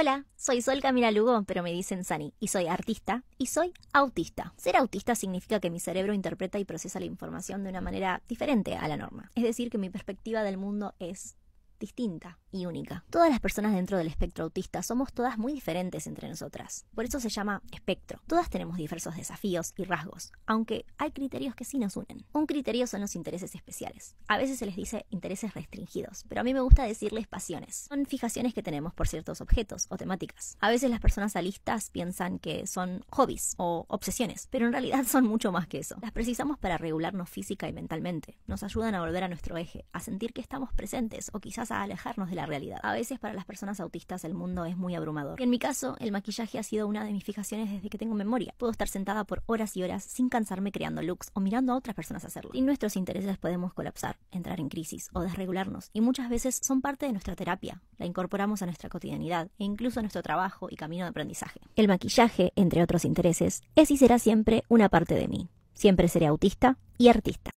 Hola, soy Sol Camila Lugo, pero me dicen Sani, y soy artista y soy autista. Ser autista significa que mi cerebro interpreta y procesa la información de una manera diferente a la norma. Es decir, que mi perspectiva del mundo es distinta y única. Todas las personas dentro del espectro autista somos todas muy diferentes entre nosotras. Por eso se llama espectro. Todas tenemos diversos desafíos y rasgos, aunque hay criterios que sí nos unen. Un criterio son los intereses especiales. A veces se les dice intereses restringidos, pero a mí me gusta decirles pasiones. Son fijaciones que tenemos por ciertos objetos o temáticas. A veces las personas alistas piensan que son hobbies o obsesiones, pero en realidad son mucho más que eso. Las precisamos para regularnos física y mentalmente. Nos ayudan a volver a nuestro eje, a sentir que estamos presentes o quizás a alejarnos de la realidad. A veces para las personas autistas el mundo es muy abrumador. En mi caso, el maquillaje ha sido una de mis fijaciones desde que tengo memoria. Puedo estar sentada por horas y horas sin cansarme creando looks o mirando a otras personas hacerlo. Y nuestros intereses podemos colapsar, entrar en crisis o desregularnos y muchas veces son parte de nuestra terapia. La incorporamos a nuestra cotidianidad e incluso a nuestro trabajo y camino de aprendizaje. El maquillaje, entre otros intereses, es y será siempre una parte de mí. Siempre seré autista y artista.